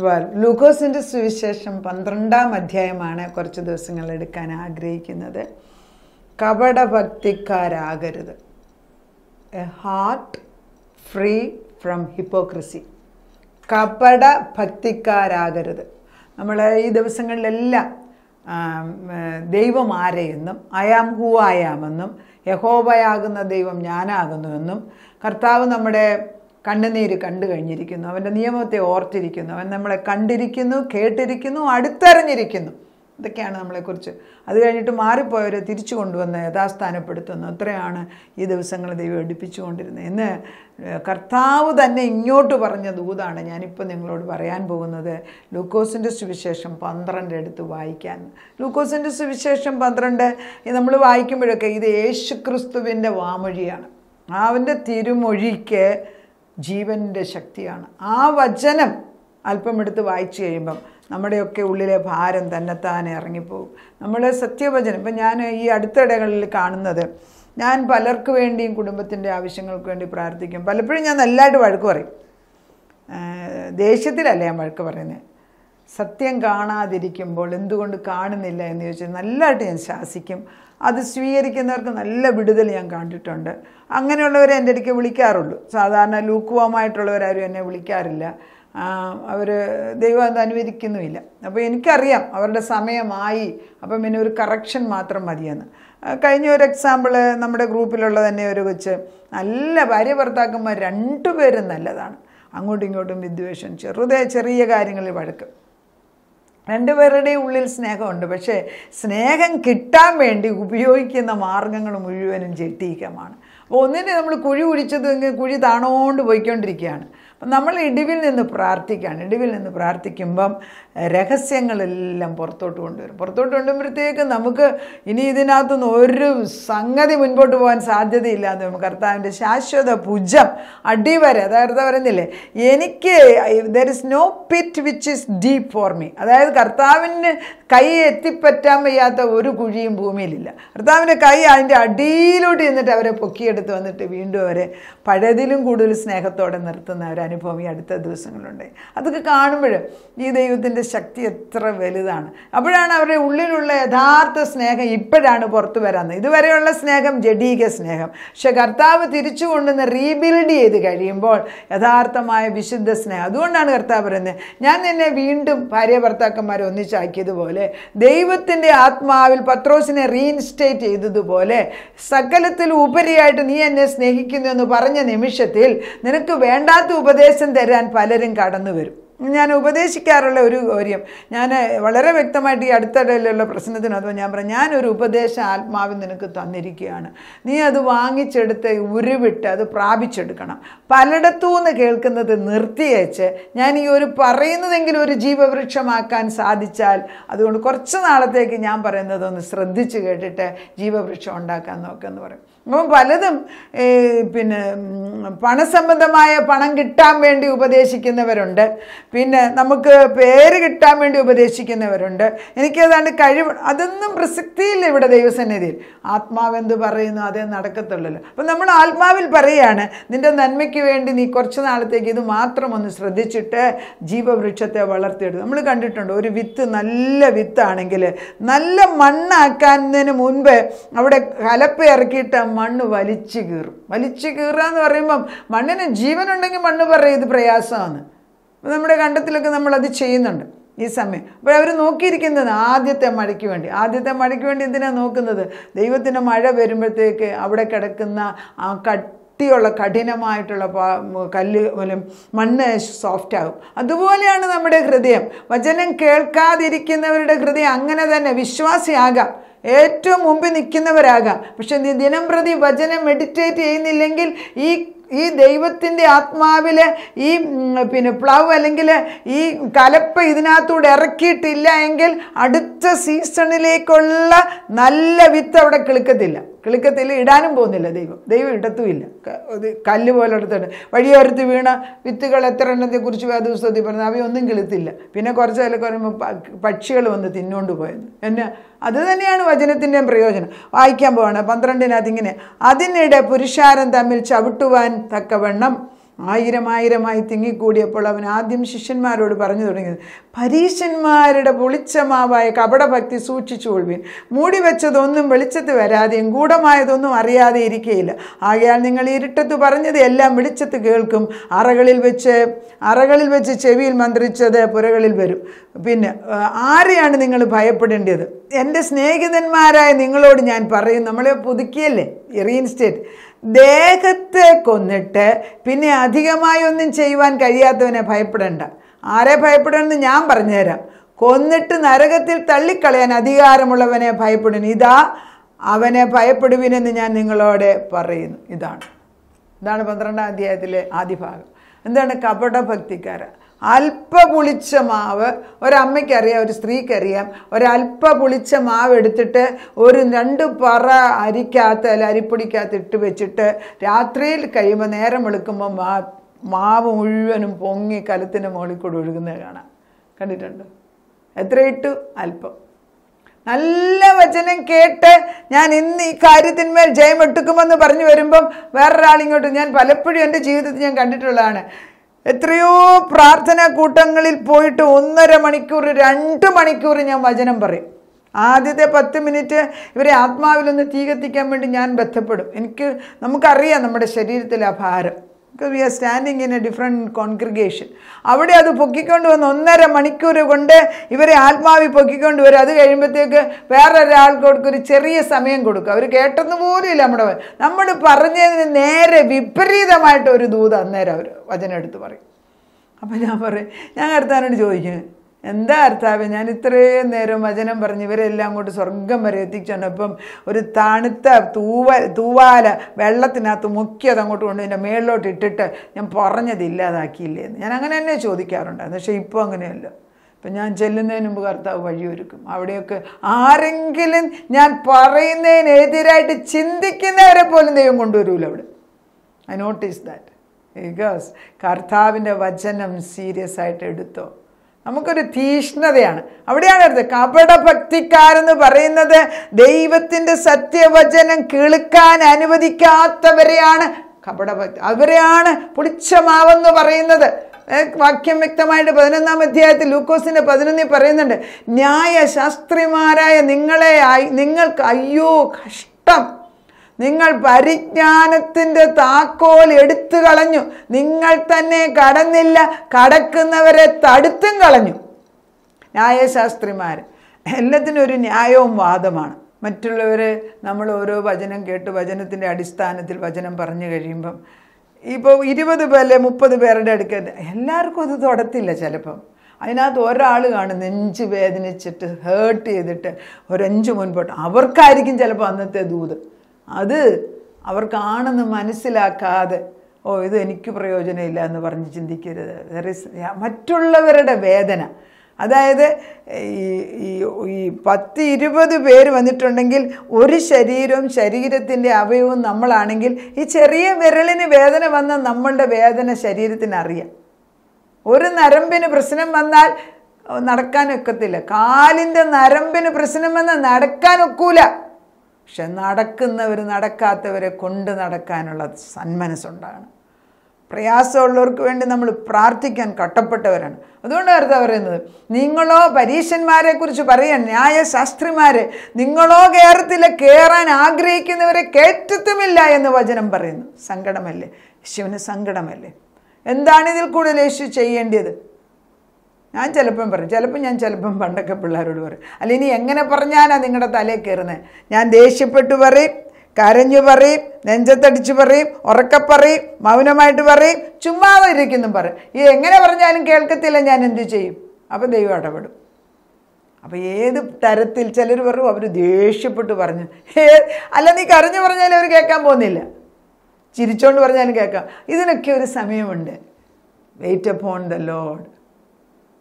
twelve ലൂക്കോസിൻ്റെ സുവിശേഷം പന്ത്രണ്ടാം അധ്യായമാണ് കുറച്ച് ദിവസങ്ങൾ എടുക്കാൻ ആഗ്രഹിക്കുന്നത് കപടഭക്തിക്കാരാകരുത് a heart free from hypocrisy കപട ഭക്തിക്കാരാകരുത് നമ്മൾ ഈ ദിവസങ്ങളിലെല്ലാം ദൈവം ആരെയെന്നും അയാം ഹൂ ആയാമെന്നും യഹോബയാകുന്ന ദൈവം ഞാനാകുന്നുവെന്നും കർത്താവ് നമ്മുടെ കണ്ണുനീര് കണ്ടു കഴിഞ്ഞിരിക്കുന്നു അവൻ്റെ നിയമത്തെ ഓർത്തിരിക്കുന്നു അവൻ നമ്മളെ കണ്ടിരിക്കുന്നു കേട്ടിരിക്കുന്നു അടുത്തറിഞ്ഞിരിക്കുന്നു ഇതൊക്കെയാണ് നമ്മളെക്കുറിച്ച് അത് കഴിഞ്ഞിട്ട് മാറിപ്പോയവരെ തിരിച്ചു കൊണ്ടുവന്ന് യഥാസ്ഥാനപ്പെടുത്തുന്നു അത്രയാണ് ഈ ദിവസങ്ങൾ ദൈവം എടുപ്പിച്ചുകൊണ്ടിരുന്നത് എന്ന് കർത്താവ് തന്നെ ഇങ്ങോട്ട് പറഞ്ഞ ദൂതാണ് ഞാനിപ്പോൾ നിങ്ങളോട് പറയാൻ പോകുന്നത് ലൂക്കോസിൻ്റെ സുവിശേഷം പന്ത്രണ്ട് എടുത്ത് വായിക്കാൻ ലൂക്കോസിൻ്റെ സുവിശേഷം പന്ത്രണ്ട് നമ്മൾ വായിക്കുമ്പോഴൊക്കെ ഇത് യേശു ക്രിസ്തുവിൻ്റെ വാമൊഴിയാണ് അവൻ്റെ തിരുമൊഴിക്ക് ജീവൻ്റെ ശക്തിയാണ് ആ വചനം അല്പം എടുത്ത് വായിച്ചു കഴിയുമ്പം നമ്മുടെയൊക്കെ ഉള്ളിലെ ഭാരം തന്നെത്താനെ ഇറങ്ങിപ്പോകും നമ്മൾ സത്യവചനം ഇപ്പം ഞാൻ ഈ അടുത്തിടകളിൽ കാണുന്നത് ഞാൻ പലർക്ക് വേണ്ടിയും കുടുംബത്തിൻ്റെ ആവശ്യങ്ങൾക്ക് വേണ്ടി പ്രാർത്ഥിക്കും പലപ്പോഴും ഞാൻ നല്ലതായിട്ട് വഴക്ക് പറയും ദേഷ്യത്തിലല്ല ഞാൻ വഴക്ക് പറയുന്നത് സത്യം കാണാതിരിക്കുമ്പോൾ എന്തുകൊണ്ട് കാണുന്നില്ല എന്ന് ചോദിച്ചാൽ നല്ലതായിട്ട് ഞാൻ ശാസിക്കും അത് സ്വീകരിക്കുന്നവർക്ക് നല്ല വിടുതൽ ഞാൻ കണ്ടിട്ടുണ്ട് അങ്ങനെയുള്ളവരെ എൻ്റെ അടുക്ക് വിളിക്കാറുള്ളൂ സാധാരണ ലൂക്കുവമായിട്ടുള്ളവരാരും എന്നെ വിളിക്കാറില്ല അവർ ദൈവം അത് അനുവദിക്കുന്നുമില്ല അപ്പോൾ എനിക്കറിയാം അവരുടെ സമയമായി അപ്പം പിന്നെ ഒരു കറക്ഷൻ മാത്രം മതിയെന്ന് കഴിഞ്ഞ ഒരു എക്സാമ്പിൾ നമ്മുടെ ഗ്രൂപ്പിലുള്ള തന്നെ ഒരു കൊച്ച് നല്ല ഭാര്യ ഭർത്താക്കന്മാർ രണ്ടുപേരും നല്ലതാണ് അങ്ങോട്ടും ഇങ്ങോട്ടും വിദ്വേഷം ചെറുതേ ചെറിയ കാര്യങ്ങളിൽ വഴക്ക് രണ്ടുപേരുടെ ഉള്ളിൽ സ്നേഹമുണ്ട് പക്ഷേ സ്നേഹം കിട്ടാൻ വേണ്ടി ഉപയോഗിക്കുന്ന മാർഗങ്ങൾ മുഴുവനും ചെട്ടിയിക്കമാണ് അപ്പോൾ ഒന്നിനെ നമ്മൾ കുഴി കുഴിച്ചത് കുഴി താണോണ്ട് പോയിക്കൊണ്ടിരിക്കുകയാണ് അപ്പം നമ്മൾ ഇടിവിൽ നിന്ന് പ്രാർത്ഥിക്കുകയാണ് ഇടിവിൽ നിന്ന് പ്രാർത്ഥിക്കുമ്പം രഹസ്യങ്ങളെല്ലാം പുറത്തോട്ട് കൊണ്ടുവരും പുറത്തോട്ട് കൊണ്ടുവരുമ്പോഴത്തേക്ക് നമുക്ക് ഇനി ഇതിനകത്തുനിന്ന് ഒരു സംഗതി മുൻപോട്ട് പോകാൻ സാധ്യതയില്ല എന്ന് നമുക്ക് കർത്താവിൻ്റെ ശാശ്വത ഭുജം അടിവരെ അതായത് പറയുന്നില്ലേ എനിക്ക് there is no pit which is deep for me അതായത് കർത്താവിന് കൈ എത്തിപ്പറ്റാൻ വയ്യാത്ത ഒരു കുഴിയും ഭൂമിയിലില്ല ഭർത്താവിൻ്റെ കൈ അതിൻ്റെ അടിയിലോട്ട് ചെന്നിട്ട് അവരെ പൊക്കിയെടുത്ത് വന്നിട്ട് വീണ്ടും അവരെ പഴയതിലും കൂടുതൽ സ്നേഹത്തോടെ നിർത്തുന്ന ഒരു അനുഭവം ഈ അടുത്ത ദിവസങ്ങളുണ്ട് അതൊക്കെ കാണുമ്പോൾ ഈ ദൈവത്തിൻ്റെ ശക്തി എത്ര വലുതാണ് അപ്പോഴാണ് അവരുടെ ഉള്ളിലുള്ള യഥാർത്ഥ സ്നേഹം ഇപ്പോഴാണ് പുറത്തു വരാമെന്ന് ഇതുവരെയുള്ള സ്നേഹം ജഡീക സ്നേഹം പക്ഷെ കർത്താവ് തിരിച്ചു കൊണ്ടുവന്ന് റീബിൽഡ് ചെയ്ത് കഴിയുമ്പോൾ യഥാർത്ഥമായ വിശുദ്ധ സ്നേഹം അതുകൊണ്ടാണ് കർത്താവ് പറയുന്നത് ഞാൻ എന്നെ വീണ്ടും ഭാര്യ ഭർത്താക്കന്മാരെ ഒന്നിച്ചാക്കിയതുപോലെ പോലെ ദൈവത്തിൻ്റെ ആത്മാവിൽ പത്രോസിനെ റീഇൻസ്റ്റേറ്റ് ചെയ്തതുപോലെ സകലത്തിൽ ഉപരിയായിട്ട് നീ എന്നെ സ്നേഹിക്കുന്നു എന്ന് പറഞ്ഞ നിമിഷത്തിൽ നിനക്ക് വേണ്ടാത്ത ഉപദേശം തരാൻ പലരും കടന്നു വരും ഞാൻ ഉപദേശിക്കാറുള്ള ഒരു കാര്യം ഞാൻ വളരെ വ്യക്തമായിട്ട് ഈ അടുത്തിടയിലുള്ള പ്രശ്നത്തിന് അഥവാ ഞാൻ പറയാം ഞാനൊരു ഉപദേശ ആത്മാവ് നിനക്ക് തന്നിരിക്കുകയാണ് നീ അത് വാങ്ങിച്ചെടുത്ത് ഉരുവിട്ട് അത് പ്രാപിച്ചെടുക്കണം പലയിടത്തു നിന്ന് കേൾക്കുന്നത് നിർത്തിയേച്ച് ഞാൻ ഈ ഒരു പറയുന്നതെങ്കിലും ഒരു ജീവവൃക്ഷമാക്കാൻ സാധിച്ചാൽ അതുകൊണ്ട് കുറച്ച് നാളത്തേക്ക് ഞാൻ പറയുന്നതൊന്ന് ശ്രദ്ധിച്ച് കേട്ടിട്ട് ജീവവൃക്ഷം ഉണ്ടാക്കാൻ നോക്കുക എന്ന് പറയും അപ്പം പലതും ഈ പിന്നെ പണസംബന്ധമായ പണം കിട്ടാൻ വേണ്ടി ഉപദേശിക്കുന്നവരുണ്ട് പിന്നെ നമുക്ക് പേര് കിട്ടാൻ വേണ്ടി ഉപദേശിക്കുന്നവരുണ്ട് എനിക്കതാണ്ട് കഴിവ് അതൊന്നും പ്രസക്തിയില്ല ഇവിടെ ദൈവസന്നിധിയിൽ ആത്മാവെന്ത് പറയുന്നു അതേ നടക്കത്തുള്ളല്ലോ അപ്പം നമ്മൾ ആത്മാവിൽ പറയുകയാണ് നിൻ്റെ നന്മയ്ക്ക് വേണ്ടി നീ കുറച്ച് നാളത്തേക്ക് ഇത് മാത്രം ഒന്ന് ശ്രദ്ധിച്ചിട്ട് ജീവവൃക്ഷത്തെ വളർത്തിയെടുത്തു നമ്മൾ കണ്ടിട്ടുണ്ട് ഒരു വിത്ത് നല്ല വിത്താണെങ്കിൽ നല്ല മണ്ണാക്കുന്നതിന് മുൻപ് അവിടെ കലപ്പ ഇറക്കിയിട്ട് മണ്ണ് വലിച്ചു കീറും വലിച്ചു കീറുക എന്ന് പറയുമ്പം മണ്ണിന് ജീവനുണ്ടെങ്കിൽ മണ്ണ് പറയും ഇത് പ്രയാസമാണ് നമ്മുടെ കണ്ടത്തിലൊക്കെ നമ്മളത് ചെയ്യുന്നുണ്ട് ഈ സമയം അപ്പോൾ അവർ നോക്കിയിരിക്കുന്നത് ആദ്യത്തെ മഴയ്ക്ക് വേണ്ടി ആദ്യത്തെ മഴയ്ക്ക് വേണ്ടി എന്തിനാണ് നോക്കുന്നത് ദൈവത്തിൻ്റെ മഴ വരുമ്പോഴത്തേക്ക് അവിടെ കിടക്കുന്ന ആ കട്ടിയുള്ള കഠിനമായിട്ടുള്ള കല്ല് പോലും മണ്ണ് സോഫ്റ്റാകും അതുപോലെയാണ് നമ്മുടെ ഹൃദയം വചനം കേൾക്കാതിരിക്കുന്നവരുടെ ഹൃദയം അങ്ങനെ തന്നെ വിശ്വാസിയാകാം ഏറ്റവും മുമ്പിൽ നിൽക്കുന്നവരാകാം പക്ഷെ നീ ദിനം പ്രതി വചനം മെഡിറ്റേറ്റ് ചെയ്യുന്നില്ലെങ്കിൽ ഈ ഈ ദൈവത്തിൻ്റെ ആത്മാവിൽ ഈ പിന്നെ പ്ലവ് അല്ലെങ്കിൽ ഈ കലപ്പ ഇതിനകത്തൂടെ ഇറക്കിയിട്ടില്ല എങ്കിൽ അടുത്ത സീസണിലേക്കുള്ള നല്ല വിത്ത് അവിടെ കിളുക്കത്തില്ല കിളിക്കത്തിൽ ഇടാനും പോകുന്നില്ല ദൈവം ദൈവം ഇടത്തുമില്ല കല്ല് പോലെ എടുത്തിട്ട് വഴിയോരത്ത് വീണ വിത്തുകൾ എത്ര എണ്ണത്തെ കുറിച്ച് വേദപുസ്തകത്തിൽ പറഞ്ഞു അവയൊന്നും കിളുത്തില്ല പിന്നെ കുറച്ച് കാലം കുറയുമ്പോൾ പക്ഷികൾ വന്ന് തിന്നുകൊണ്ട് പോയത് എന്നെ അത് തന്നെയാണ് വചനത്തിൻ്റെയും പ്രയോജനം വായിക്കാൻ പോവാണ് പന്ത്രണ്ടിനകത്ത് ഇങ്ങനെ അതിനിടെ പുരുഷാരം തമ്മിൽ ചവിട്ടുവാൻ തക്കവണ്ണം ആയിരം ആയിരമായി തിങ്ങിക്കൂടിയപ്പോൾ അവൻ ആദ്യം ശിഷ്യന്മാരോട് പറഞ്ഞു തുടങ്ങിയത് പരീശന്മാരുടെ കപടഭക്തി സൂക്ഷിച്ചു കപടഭക്തി മൂടി വെച്ചതൊന്നും വെളിച്ചത്ത് വരാതെയും ഗൂഢമായതൊന്നും അറിയാതെ ഇരിക്കുകയില്ല ആകയാൽ നിങ്ങൾ ഇരുട്ടത്ത് പറഞ്ഞത് എല്ലാം വെളിച്ചത്ത് കേൾക്കും അറകളിൽ വെച്ച് അറകളിൽ വെച്ച് ചെവിയിൽ മന്ത്രിച്ചത് പുരകളിൽ വരും പിന്നെ ആരെയാണ് നിങ്ങൾ ഭയപ്പെടേണ്ടത് എൻ്റെ സ്നേഹിതന്മാരായ നിങ്ങളോട് ഞാൻ പറയും നമ്മളെ പുതുക്കിയല്ലേ റീഇൻസ്റ്റേറ്റ് ദേഹത്തെ കൊന്നിട്ട് പിന്നെ അധികമായി ഒന്നും ചെയ്യുവാൻ കഴിയാത്തവനെ ഭയപ്പെടേണ്ട ആരെ ഭയപ്പെടണമെന്ന് ഞാൻ പറഞ്ഞുതരാം കൊന്നിട്ട് നരകത്തിൽ തള്ളിക്കളയാൻ അധികാരമുള്ളവനെ ഭയപ്പെടുന്നു ഇതാ അവനെ ഭയപ്പെടുവിനെന്ന് ഞാൻ നിങ്ങളോട് പറയുന്നു ഇതാണ് ഇതാണ് പന്ത്രണ്ടാം അധ്യായത്തിലെ ആദ്യ ഭാഗം എന്താണ് കപടഭക്തിക്കാരൻ അല്പ പുളിച്ച മാവ് ഒരമ്മയ്ക്കറിയാം ഒരു സ്ത്രീക്കറിയാം ഒരല്പ പുളിച്ച മാവ് എടുത്തിട്ട് ഒരു രണ്ട് പറ അരിക്കകത്ത് അല്ലെ അരിപ്പൊടിക്കകത്ത് ഇട്ട് വെച്ചിട്ട് രാത്രിയിൽ കഴിയുമ്പോൾ നേരം വെളുക്കുമ്പോൾ മാ മാവ് മുഴുവനും പൊങ്ങി കലത്തിന് മുകളിൽ കൂടെ ഒഴുകുന്നത് കാണാം കണ്ടിട്ടുണ്ട് ഇട്ടു അല്പം നല്ല വചനം കേട്ട് ഞാൻ ഇന്ന് ഈ കാര്യത്തിന്മേൽ ജയം എട്ടുക്കുമെന്ന് പറഞ്ഞു വരുമ്പം വേറൊരാളിങ്ങോട്ട് ഞാൻ പലപ്പോഴും എൻ്റെ ജീവിതത്തിൽ ഞാൻ കണ്ടിട്ടുള്ളതാണ് എത്രയോ പ്രാർത്ഥനാ കൂട്ടങ്ങളിൽ പോയിട്ട് ഒന്നര മണിക്കൂർ രണ്ട് മണിക്കൂർ ഞാൻ വചനം പറയും ആദ്യത്തെ പത്ത് മിനിറ്റ് ഇവരെ ആത്മാവിലൊന്ന് തീ കത്തിക്കാൻ വേണ്ടി ഞാൻ ബന്ധപ്പെടും എനിക്ക് നമുക്കറിയാം നമ്മുടെ ശരീരത്തിലെ ആ ഭാരം because we are standing in a different congregation അവിടെ അത് പൊക്കിക്കൊണ്ട് വന്ന് ഒന്നര മണിക്കൂർ കൊണ്ട് ഇവരെ ആത്മാവി പൊക്കിക്കൊണ്ട് വരും അത് കഴിയുമ്പോഴത്തേക്ക് വേറൊരാൾക്ക് കൊടുക്കും ഒരു ചെറിയ സമയം കൊടുക്കും അവർ കേട്ടെന്ന് പോലും ഇല്ല നമ്മുടെ നമ്മൾ പറഞ്ഞതിന് നേരെ വിപരീതമായിട്ട് ഒരു ദൂത് അന്നേരം അവർ വചനം എടുത്ത് പറയും അപ്പം ഞാൻ പറയും ഞാൻ കർത്താനോട് ചോദിക്കുന്നത് എന്താ അർത്ഥാവ് ഞാൻ ഇത്രയും നേരം വചനം പറഞ്ഞ് ഇവരെല്ലാം അങ്ങോട്ട് സ്വർഗം വരെ എത്തിച്ചോണ്ടപ്പം ഒരു തണുത്ത തൂവ തൂവാല വെള്ളത്തിനകത്ത് മുക്കിയത് അങ്ങോട്ട് കൊണ്ട് എൻ്റെ മേളിലോട്ട് ഇട്ടിട്ട് ഞാൻ പറഞ്ഞത് ഇല്ലാതാക്കിയില്ലേ ഞാൻ അങ്ങനെ തന്നെ ചോദിക്കാറുണ്ടായിരുന്നു പക്ഷേ ഇപ്പോൾ അങ്ങനെയല്ല ഇപ്പം ഞാൻ ചെല്ലുന്നതിന് മുമ്പ് കർത്താവ് വഴിയൊരുക്കും അവിടെയൊക്കെ ആരെങ്കിലും ഞാൻ പറയുന്നതിനെതിരായിട്ട് ചിന്തിക്കുന്നവരെ പോലും ദൈവം കൊണ്ടുവരൂല അവിടെ ഐ നോട്ടീസ് ദാറ്റ് ബിക്കോസ് കർത്താവിൻ്റെ വചനം സീരിയസ് ആയിട്ട് എടുത്തോ നമുക്കൊരു തീഷ്ണതയാണ് അവിടെയാണ് അടുത്ത് കപടഭക്തിക്കാരെന്ന് പറയുന്നത് ദൈവത്തിൻ്റെ സത്യവചനം കേൾക്കാൻ അനുവദിക്കാത്തവരെയാണ് കപടഭക്തി അവരെയാണ് പുളിച്ചമാവെന്ന് പറയുന്നത് വാക്യം വ്യക്തമായിട്ട് പതിനൊന്നാം അധ്യായത്തിൽ ലൂക്കോസിൻ്റെ പതിനൊന്നിൽ പറയുന്നുണ്ട് ന്യായശാസ്ത്രിമാരായ നിങ്ങളെ നിങ്ങൾക്ക് അയ്യോ കഷ്ടം നിങ്ങൾ പരിജ്ഞാനത്തിൻ്റെ താക്കോൽ എടുത്തു കളഞ്ഞു നിങ്ങൾ തന്നെ കടന്നില്ല കടക്കുന്നവരെ തടുത്തും കളഞ്ഞു ന്യായശാസ്ത്രിമാർ എല്ലാത്തിനും ഒരു ന്യായവും വാദമാണ് മറ്റുള്ളവർ നമ്മൾ ഓരോ വചനം കേട്ട് വചനത്തിൻ്റെ അടിസ്ഥാനത്തിൽ വചനം പറഞ്ഞു കഴിയുമ്പം ഇപ്പോൾ ഇരുപത് പേരെ മുപ്പത് പേരുടെ അടുക്ക എല്ലാവർക്കും അത് തുടത്തില്ല ചിലപ്പം അതിനകത്ത് ഒരാൾ കാണും നെഞ്ച് വേദനിച്ചിട്ട് ഹേർട്ട് ചെയ്തിട്ട് ഒരഞ്ച് മുൻപോട്ട് അവർക്കായിരിക്കും ചിലപ്പോൾ അന്നത്തെ ദൂത് അത് അവർക്കാണെന്ന് മനസ്സിലാക്കാതെ ഓ ഇത് എനിക്ക് പ്രയോജനമില്ല എന്ന് പറഞ്ഞ് ചിന്തിക്കരുത് ദർ ഇസ് മറ്റുള്ളവരുടെ വേദന അതായത് ഈ ഈ പത്ത് ഇരുപത് പേര് വന്നിട്ടുണ്ടെങ്കിൽ ഒരു ശരീരവും ശരീരത്തിൻ്റെ അവയവും നമ്മളാണെങ്കിൽ ഈ ചെറിയ വിരളിന് വേദന വന്ന നമ്മളുടെ വേദന ശരീരത്തിന് അറിയാം ഒരു നരമ്പിന് പ്രശ്നം വന്നാൽ നടക്കാനൊക്കത്തില്ല കാലിൻ്റെ നരമ്പിന് പ്രശ്നം വന്നാൽ നടക്കാനൊക്കൂല പക്ഷെ നടക്കുന്നവർ നടക്കാത്തവരെ കൊണ്ട് നടക്കാനുള്ള സന്മനസ്സുണ്ടാണ് പ്രയാസമുള്ളവർക്ക് വേണ്ടി നമ്മൾ പ്രാർത്ഥിക്കാൻ കട്ടപ്പെട്ടവരാണ് അതുകൊണ്ട് അർത്ഥം പറയുന്നത് നിങ്ങളോ പരീക്ഷന്മാരെ കുറിച്ച് പറയാൻ ന്യായശാസ്ത്രിമാരെ നിങ്ങളോ കേരളത്തിൽ കയറാൻ ആഗ്രഹിക്കുന്നവരെ കയറ്റത്തുമില്ല എന്ന് വചനം പറയുന്നു സങ്കടമല്ലേ യേശുവിന് സങ്കടമല്ലേ എന്താണ് ഇതിൽ കൂടുതൽ യേശു ചെയ്യേണ്ടത് ഞാൻ ചിലപ്പം പറയും ചിലപ്പം ഞാൻ ചിലപ്പം പണ്ടൊക്കെ പിള്ളേരോട് പറയും അല്ല ഇനി എങ്ങനെ പറഞ്ഞാലാണ് നിങ്ങളുടെ തലയിൽ കയറുന്നത് ഞാൻ ദേഷ്യപ്പെട്ട് പറയും കരഞ്ഞു പറയും നെഞ്ചത്തടിച്ചു പറയും ഉറക്കപ്പറയും മൗനമായിട്ട് പറയും ചുമ്മാതെ ഇരിക്കുന്നു പറയും ഈ എങ്ങനെ പറഞ്ഞാലും കേൾക്കത്തില്ല ഞാൻ എന്തു ചെയ്യും അപ്പം ദൈവം ഇടപെടും അപ്പോൾ ഏത് തരത്തിൽ ചിലർ പറയും അവർ ദേഷ്യപ്പെട്ട് പറഞ്ഞു ഏ അല്ല നീ കരഞ്ഞു പറഞ്ഞാലും അവർ കേൾക്കാൻ പോകുന്നില്ല ചിരിച്ചോണ്ട് പറഞ്ഞാലും കേൾക്കാം ഇതിനൊക്കെ ഒരു സമയമുണ്ട് വെയിറ്റ് അപ്പോൺ ദ ലോഡ്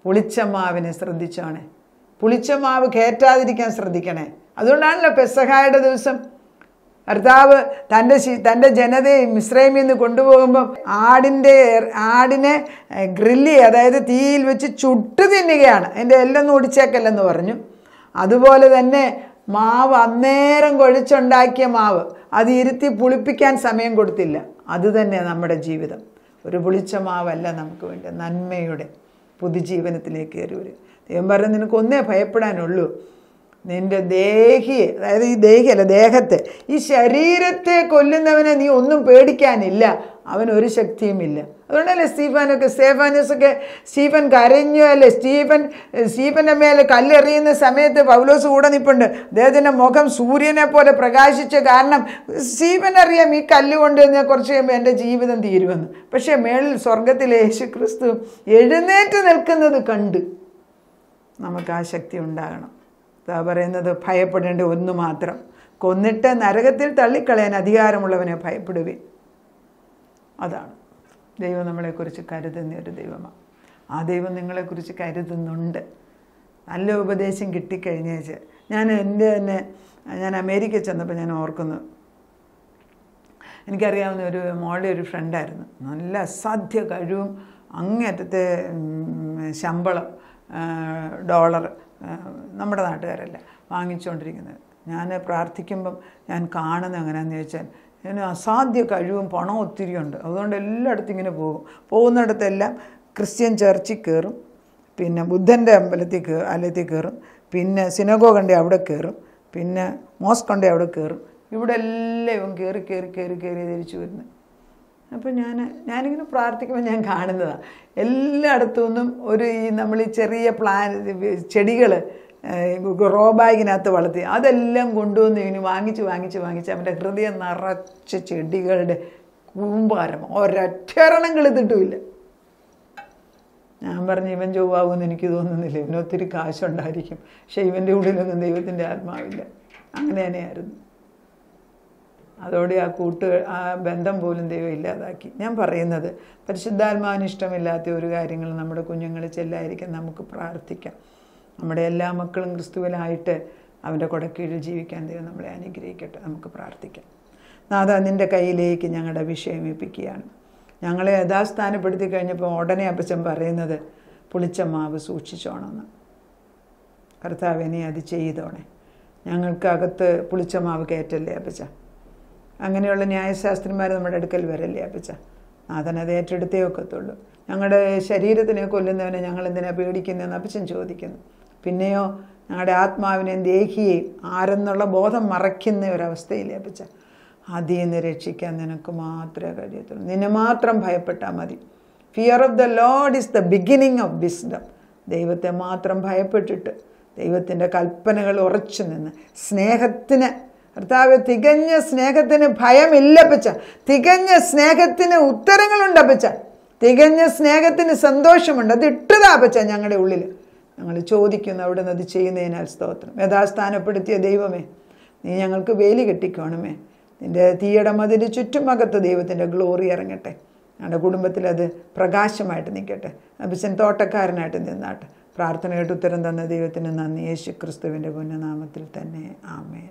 പുളിച്ചമാവിനെ ശ്രദ്ധിച്ചോണേ പുളിച്ചമാവ് കയറ്റാതിരിക്കാൻ ശ്രദ്ധിക്കണേ അതുകൊണ്ടാണല്ലോ പെസഹായുടെ ദിവസം ഭർത്താവ് തൻ്റെ തൻ്റെ ജനതയെ മിശ്രയിൽ നിന്ന് കൊണ്ടുപോകുമ്പം ആടിൻ്റെ ആടിനെ ഗ്രില്ല് അതായത് തീയിൽ വെച്ച് ചുട്ട് തിന്നുകയാണ് അതിൻ്റെ എല്ലൊന്നും ഓടിച്ചേക്കല്ലെന്ന് പറഞ്ഞു അതുപോലെ തന്നെ മാവ് അന്നേരം കൊഴിച്ചുണ്ടാക്കിയ മാവ് അത് ഇരുത്തി പുളിപ്പിക്കാൻ സമയം കൊടുത്തില്ല അതുതന്നെ നമ്മുടെ ജീവിതം ഒരു പുളിച്ച മാവല്ല നമുക്ക് വേണ്ടത് നന്മയുടെ പുതുജീവനത്തിലേക്ക് കയറി വരും ദൈവം പറഞ്ഞു നിനക്കൊന്നേ ഭയപ്പെടാനുള്ളൂ നിന്റെ ദേഹിയെ അതായത് ഈ ദേഹിയല്ല ദേഹത്തെ ഈ ശരീരത്തെ കൊല്ലുന്നവനെ നീ ഒന്നും പേടിക്കാനില്ല അവനൊരു ശക്തിയുമില്ല അതുകൊണ്ടല്ലേ സ്റ്റീഫാനൊക്കെ സ്റ്റേഫാനോസൊക്കെ സ്റ്റീഫൻ കരഞ്ഞു അല്ലേ സ്റ്റീഫൻ സ്റ്റീഫൻ്റെ മേലെ കല്ലെറിയുന്ന സമയത്ത് പൗലോസ് കൂടെ നിൽപ്പുണ്ട് അദ്ദേഹത്തിൻ്റെ മുഖം സൂര്യനെ പോലെ പ്രകാശിച്ച കാരണം സ്റ്റീഫൻ അറിയാം ഈ കല്ല് കൊണ്ട് ഞാൻ കുറച്ച് കഴിയുമ്പോൾ എൻ്റെ ജീവിതം തീരുമെന്ന് പക്ഷേ മേളിൽ സ്വർഗത്തിൽ യേശു ക്രിസ്തു എഴുന്നേറ്റ് നിൽക്കുന്നത് കണ്ട് നമുക്ക് ആ ശക്തി ഉണ്ടാകണം അതാ പറയുന്നത് ഭയപ്പെടേണ്ട ഒന്ന് മാത്രം കൊന്നിട്ട് നരകത്തിൽ തള്ളിക്കളയാൻ അധികാരമുള്ളവനെ ഭയപ്പെടുവീൻ അതാണ് ദൈവം നമ്മളെക്കുറിച്ച് കരുതുന്ന ഒരു ദൈവമാണ് ആ ദൈവം നിങ്ങളെക്കുറിച്ച് കരുതുന്നുണ്ട് നല്ല ഉപദേശം കിട്ടിക്കഴിഞ്ഞാൽ ഞാൻ എൻ്റെ തന്നെ ഞാൻ അമേരിക്കയിൽ ചെന്നപ്പോൾ ഞാൻ ഓർക്കുന്നു എനിക്കറിയാവുന്ന ഒരു മോളുടെ ഒരു ഫ്രണ്ടായിരുന്നു നല്ല അസാധ്യ കഴിവും അങ്ങേറ്റത്തെ ശമ്പളം ഡോളർ നമ്മുടെ നാട്ടുകാരല്ല വാങ്ങിച്ചുകൊണ്ടിരിക്കുന്നത് ഞാൻ പ്രാർത്ഥിക്കുമ്പം ഞാൻ കാണുന്നത് എങ്ങനെയാണെന്ന് ചോദിച്ചാൽ ഞാൻ അസാധ്യ കഴിവും പണം ഉണ്ട് അതുകൊണ്ട് എല്ലായിടത്തും ഇങ്ങനെ പോകും പോകുന്നിടത്തെല്ലാം ക്രിസ്ത്യൻ ചർച്ചിൽ കയറും പിന്നെ ബുദ്ധൻ്റെ അമ്പലത്തിൽ കയറും അമ്പലത്തിൽ കയറും പിന്നെ കണ്ടി അവിടെ കയറും പിന്നെ കണ്ടി അവിടെ കയറും ഇവിടെ എല്ലാം ഇവൻ കയറി കയറി കയറി കയറി തിരിച്ചു വരുന്നത് അപ്പം ഞാൻ ഞാനിങ്ങനെ പ്രാർത്ഥിക്കുമ്പോൾ ഞാൻ കാണുന്നതാണ് എല്ലായിടത്തു നിന്നും ഒരു ഈ നമ്മൾ ഈ ചെറിയ പ്ലാൻ ചെടികൾ ഗ്രോ ബാഗിനകത്ത് വളർത്തി അതെല്ലാം കൊണ്ടുവന്ന് ഇനി വാങ്ങിച്ച് വാങ്ങിച്ച് വാങ്ങിച്ച് അവൻ്റെ ഹൃദയം നിറച്ച ചെടികളുടെ കൂമ്പാരം ഒരക്ഷരണം കളിത്തിട്ടുമില്ല ഞാൻ പറഞ്ഞു ഇവൻ ചൊവ്വാകുമെന്ന് എനിക്ക് തോന്നുന്നില്ല ഇവനൊത്തിരി കാശുണ്ടായിരിക്കും പക്ഷേ ഇവൻ്റെ ഉള്ളിലൊന്നും ദൈവത്തിൻ്റെ ആത്മാവില്ല അങ്ങനെ തന്നെയായിരുന്നു അതോടെ ആ കൂട്ട് ആ ബന്ധം പോലും ദൈവം ഇല്ലാതാക്കി ഞാൻ പറയുന്നത് പരിശുദ്ധാത്മാവിന് ഇഷ്ടമില്ലാത്ത ഒരു കാര്യങ്ങൾ നമ്മുടെ കുഞ്ഞുങ്ങൾ ചെല്ലായിരിക്കും നമുക്ക് പ്രാർത്ഥിക്കാം നമ്മുടെ എല്ലാ മക്കളും ക്രിസ്തുവിലായിട്ട് അവൻ്റെ കൊടക്കീഴിൽ ജീവിക്കാൻ ദൈവം നമ്മളെ അനുഗ്രഹിക്കട്ടെ നമുക്ക് പ്രാർത്ഥിക്കാം നാഥ നിൻ്റെ കയ്യിലേക്ക് ഞങ്ങളുടെ വിഷയം ഏൽപ്പിക്കുകയാണ് ഞങ്ങളെ യഥാസ്ഥാനപ്പെടുത്തി കഴിഞ്ഞപ്പോൾ ഉടനെ അപ്പച്ചൻ പറയുന്നത് പുളിച്ച മാവ് സൂക്ഷിച്ചോണമെന്ന് കർത്താവിനെ അത് ചെയ്തോണേ ഞങ്ങൾക്കകത്ത് പുളിച്ച മാവ് കയറ്റല്ലേ അപ്പച്ച അങ്ങനെയുള്ള ന്യായശാസ്ത്രന്മാർ നമ്മുടെ അടുക്കൽ വരല്ലേ അപ്പച്ച നാഥനത് ഏറ്റെടുത്തേ ഒക്കത്തുള്ളൂ ഞങ്ങളുടെ ശരീരത്തിനെ കൊല്ലുന്നവനെ ഞങ്ങൾ എന്തിനാണ് പേടിക്കുന്നതെന്ന് അപ്പച്ചൻ ചോദിക്കുന്നു പിന്നെയോ ഞങ്ങളുടെ ആത്മാവിനെ ദേഹിയെ ആരെന്നുള്ള ബോധം മറയ്ക്കുന്ന ഒരവസ്ഥയില്ലേ അപ്പച്ച അതിൽ നിന്ന് രക്ഷിക്കാൻ നിനക്ക് മാത്രമേ കഴിയത്തുള്ളൂ നിന്നെ മാത്രം ഭയപ്പെട്ടാൽ മതി fear of the Lord is the beginning of wisdom ദൈവത്തെ മാത്രം ഭയപ്പെട്ടിട്ട് ദൈവത്തിൻ്റെ കൽപ്പനകൾ ഉറച്ചു നിന്ന് സ്നേഹത്തിന് ഭർത്താവ് തികഞ്ഞ സ്നേഹത്തിന് അപ്പച്ച തികഞ്ഞ സ്നേഹത്തിന് ഉത്തരങ്ങളുണ്ടപ്പച്ച തികഞ്ഞ സ്നേഹത്തിന് സന്തോഷമുണ്ട് അത് അപ്പച്ച ഞങ്ങളുടെ ഉള്ളിൽ ഞങ്ങൾ ചോദിക്കുന്നു അവിടെ നിന്ന് അത് ചെയ്യുന്നതിനാൽ സ്തോത്രം യഥാസ്ഥാനപ്പെടുത്തിയ ദൈവമേ നീ ഞങ്ങൾക്ക് വേലി കെട്ടിക്കോണമേ നിൻ്റെ തീയുടെ മതിന് ചുറ്റുമകത്ത് ദൈവത്തിൻ്റെ ഗ്ലോറി ഇറങ്ങട്ടെ ഞങ്ങളുടെ കുടുംബത്തിൽ അത് പ്രകാശമായിട്ട് നിൽക്കട്ടെ അഭിസൻ തോട്ടക്കാരനായിട്ട് നിന്നാട്ടെ പ്രാർത്ഥനയായിട്ട് ഉത്തരം തന്ന ദൈവത്തിന് നന്ദി യേശു ക്രിസ്തുവിൻ്റെ പുണ്യനാമത്തിൽ തന്നെ ആമേ